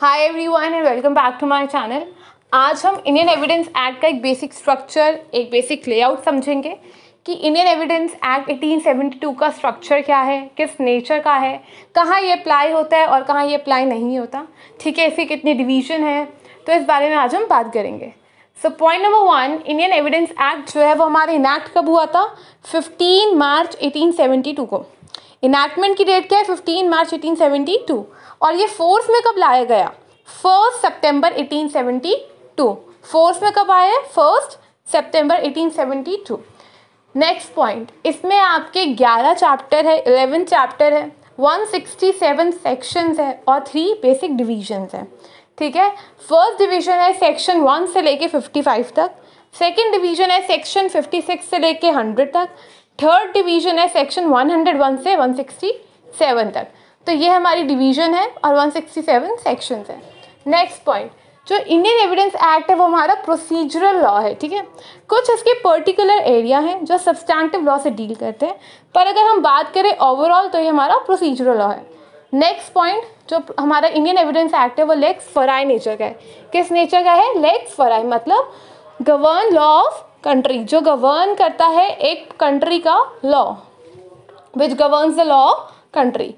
high everyone and welcome back to my channel आज हम Indian evidence act का एक बेसिक स्ट्रक्चर एक बेसिक लेआउट समझेंगे कि इंडियन एविडेंस एक्ट 1872 का स्ट्रक्चर क्या है किस नेचर का है कहाँ ये अप्लाई होता है और कहाँ ये अप्लाई नहीं होता ठीक है इसकी कितनी डिवीजन है तो इस बारे में आज हम बात करेंगे so point number one Indian evidence act जो है वो हमारे इनैक्ट कब हुआ था 15 मार्च 1872 को इनैक्टमेंट की डेट क्या है fifteen March eighteen seventy two और ये फोर्स में कब लाया गया फर्स्ट सितंबर टू फोर्स में कब आया फर्स्ट सितंबर टू नेक्स्ट पॉइंट इसमें आपके ग्यारह चैप्टर है एलेवन चैप्टर है वन सिक्सटी सेवन सेक्शंस है और थ्री बेसिक डिवीजन्स हैं ठीक है फर्स्ट डिवीजन है सेक्शन वन से लेके फिफ्टी फाइव तक सेकेंड डिवीजन है सेक्शन फिफ्टी सिक्स से लेके हंड्रेड तक थर्ड डिवीज़न है सेक्शन 101 से 167 तक तो ये हमारी डिवीज़न है और 167 सेक्शंस है नेक्स्ट पॉइंट जो इंडियन एविडेंस एक्ट है वो हमारा प्रोसीजरल लॉ है ठीक है कुछ इसके पर्टिकुलर एरिया हैं जो सब्सटैंटिव लॉ से डील करते हैं पर अगर हम बात करें ओवरऑल तो ये हमारा प्रोसीजरल लॉ है नेक्स्ट पॉइंट जो हमारा इंडियन एविडेंस एक्ट है वो लेक्स फराई नेचर का है किस नेचर का है लेक्स फराई मतलब गवर्न लॉ ऑफ कंट्री जो गवर्न करता है एक कंट्री का law which govern the law country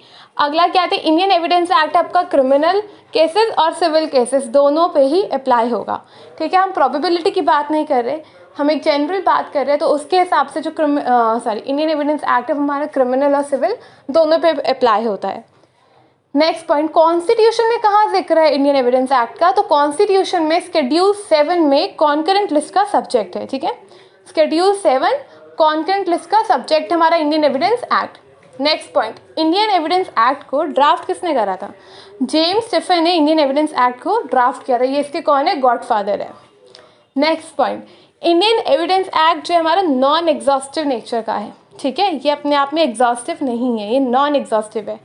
अगला क्या है इंडियन एविडेंस एक्ट आपका क्रिमिनल केसेस और सिविल केसेस दोनों पे ही अप्लाई होगा ठीक है हम प्रोबेबिलिटी की बात नहीं कर रहे हम एक जनरल बात कर रहे हैं तो उसके हिसाब से जो crim sorry Indian evidence act हमारा क्रिमिनल और सिविल दोनों पे अप्लाई होता है नेक्स्ट पॉइंट कॉन्स्टिट्यूशन में कहाँ जिक्र है इंडियन एविडेंस एक्ट का तो कॉन्स्टिट्यूशन में स्केड्यूल सेवन में कॉन्करेंट लिस्ट का सब्जेक्ट है ठीक है स्केड्यूल सेवन कॉन्करेंट लिस्ट का सब्जेक्ट हमारा Indian evidence act next point Indian evidence act को ड्राफ्ट किसने करा था जेम्स स्टिफन ने इंडियन एविडेंस एक्ट को ड्राफ्ट किया था ये इसके कौन है गॉडफादर है next point Indian evidence act जो हमारा नॉन एग्जॉस्टिव नेचर का है ठीक है ये अपने आप में एग्जॉस्टिव नहीं है ये नॉन एग्जॉस्टिव है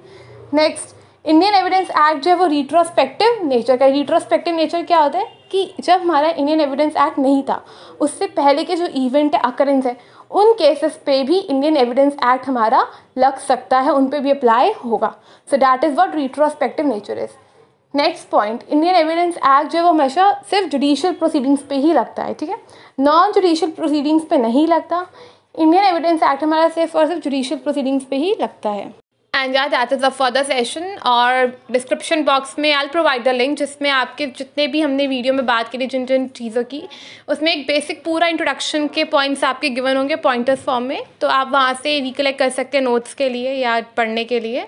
नेक्स्ट इंडियन एविडेंस एक्ट जो है वो रिट्रोस्पेक्टिव नेचर का रिट्रोस्पेक्टिव नेचर क्या होता है कि जब हमारा इंडियन एविडेंस एक्ट नहीं था उससे पहले के जो इवेंट है अकरेंस है उन केसेस पे भी इंडियन एविडेंस एक्ट हमारा लग सकता है उन पे भी अप्लाई होगा so that is what retrospective nature is next point Indian evidence act जो है वो हमेशा सिर्फ जुडिशियल प्रोसीडिंग्स पे ही लगता है ठीक है नॉन जुडिशियल प्रोसीडिंग्स पे नहीं लगता इंडियन एविडेंस एक्ट हमारा सिर्फ और सिर्फ जुडिशियल प्रोसीडिंग्स पे ही लगता है and yeah that is a further session और डिस्क्रिप्शन बॉक्स में आई प्रोवाइड द लिंक जिसमें आपके जितने भी हमने वीडियो में बात करी जिन जिन चीज़ों की उसमें एक बेसिक पूरा इंट्रोडक्शन के पॉइंट्स आपके गिवन होंगे पॉइंटर्स फॉर्म में तो आप वहाँ से रिकलेक्ट कर सकते हैं नोट्स के लिए या पढ़ने के लिए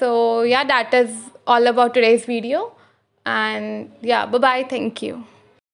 so yeah that is all about today's video and yeah bye thank you